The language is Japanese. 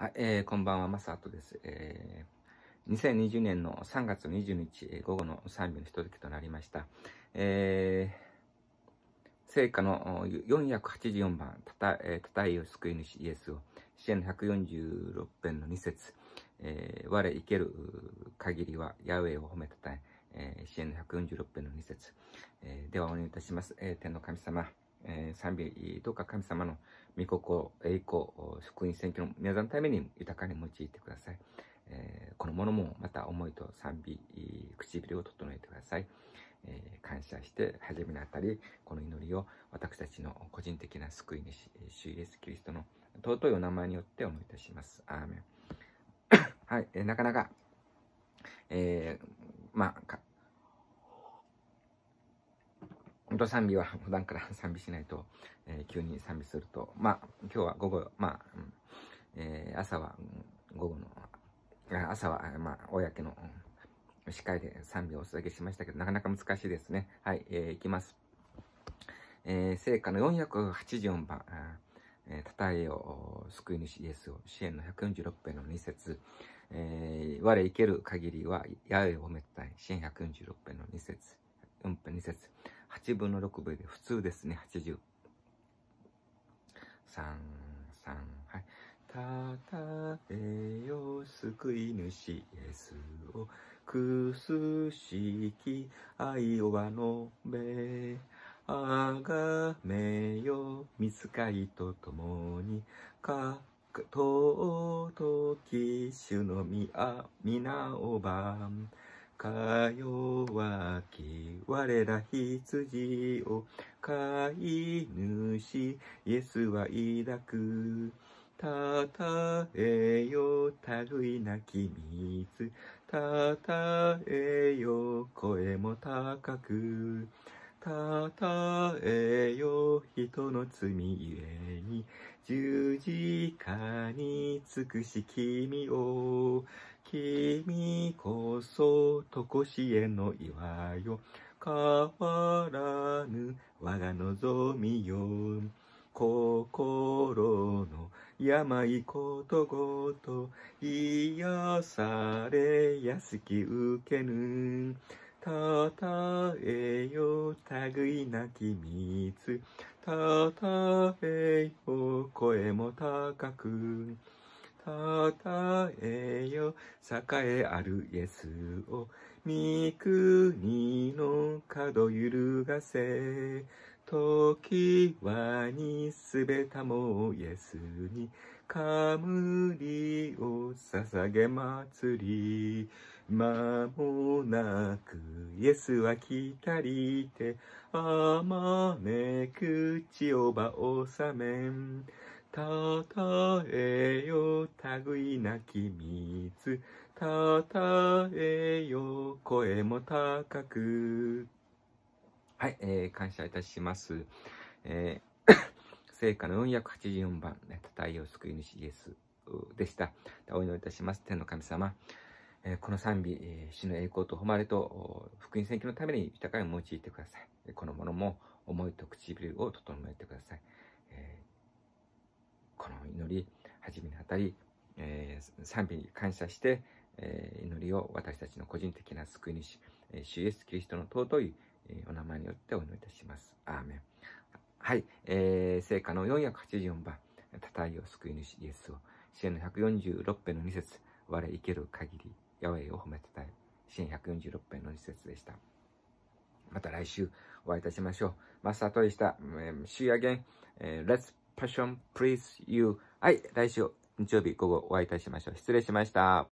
はい、えー、こんばんは、マサトです。えー、2020年の3月20日、え午後の3秒のひととなりました。えー、聖火の484番、たた、えー、たたえよ救い主イエスを、支援の146編の2節、えー、我生ける限りは、ヤウェイを褒めたたえ、えー、支援の146編の2節、えー、ではお願いいたします。えー、天の神様。え賛美どうか神様の御心、栄光、福音選挙の皆さんのために豊かに用いてください。えー、このものもまた思いと賛美、唇を整えてください。えー、感謝して、初めのあたり、この祈りを私たちの個人的な救い主、主イエス・キリストの尊いお名前によって思いいたします。アーメン。はい、えー、なかなか、えまあ、本当賛美は普段から賛美しないと、えー、急に賛美すると、まあ、今日は午後、まあ、うんえー、朝は、午後の、朝は、まあ、公の、司会で賛美をお届けしましたけど、なかなか難しいですね。はい、えー、いきます。えー、聖歌の484番、えたたえよ、救い主イエスを、支援の146編の2節、えー、我生ける限りは、八重を褒めたい、支援146編の2節。四分2節8分の6分で普通ですね、80。3、3、はい。たたえよ救い主イエスをくすしき愛をわのべあがめよ見つかりとともにかととき主のみあみなおばんかわき我ら羊を飼い主イエスは抱くたたえよ類いなき密たたえよ声も高くたたえよ人の罪ゆえに十字架に尽くし君を君こそとこしえの岩よ変わらぬ我が望みよ心の病ことごと癒されやすき受けぬたたえよ類なき蜜たたえよ声も高くたえよ、栄えあるイエスを、三国の角揺るがせ、時はにすべたもイエスに、冠を捧げ祭り。間もなくイエスは来たりて、あまねく千代葉をさめん。たたえ君密たたえよ声も高くはい、えー、感謝いたします。えー、聖火の484番、たたえよ救い主イエスでした。お祈りいたします。天の神様。えー、この賛美、えー、主の栄光と誉れと福音宣教のために豊かに用いてください。この者も思いと唇を整えてください。えー、この祈り、始めにあたり、ー、賛美に感謝して、えー、祈りを私たちの個人的な救い主、えー、主イエスキリストの尊い、えー、お名前によってお祈りいたします。アーメン。はい、えー、聖歌の484番、たたえを救い主イエスを、支援の146編の2節我生ける限り、ヤウェイを褒めたたえ、支援146編の2節でした。また来週お会いいたしましょう。マスタートでした。週夜限、Let's p パッション・ n Please You。はい、来週日曜日午後お会いいたしましょう。失礼しました。